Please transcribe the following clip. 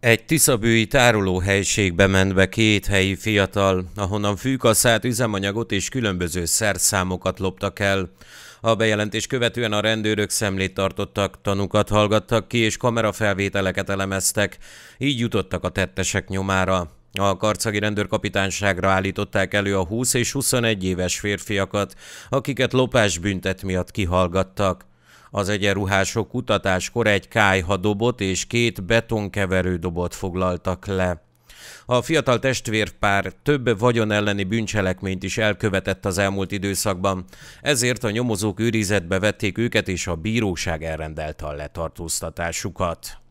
Egy tiszabői tárolóhelységbe ment be két helyi fiatal, ahonnan fűkasszát, üzemanyagot és különböző szerszámokat loptak el. A bejelentés követően a rendőrök szemlét tartottak, tanukat hallgattak ki és kamerafelvételeket elemeztek, így jutottak a tettesek nyomára. A karcagi rendőrkapitányságra állították elő a 20 és 21 éves férfiakat, akiket lopás büntet miatt kihallgattak. Az egyenruhások kutatáskor egy kájhadobot és két betonkeverődobot foglaltak le. A fiatal testvérpár több vagyon elleni bűncselekményt is elkövetett az elmúlt időszakban, ezért a nyomozók őrizetbe vették őket és a bíróság elrendelte a letartóztatásukat.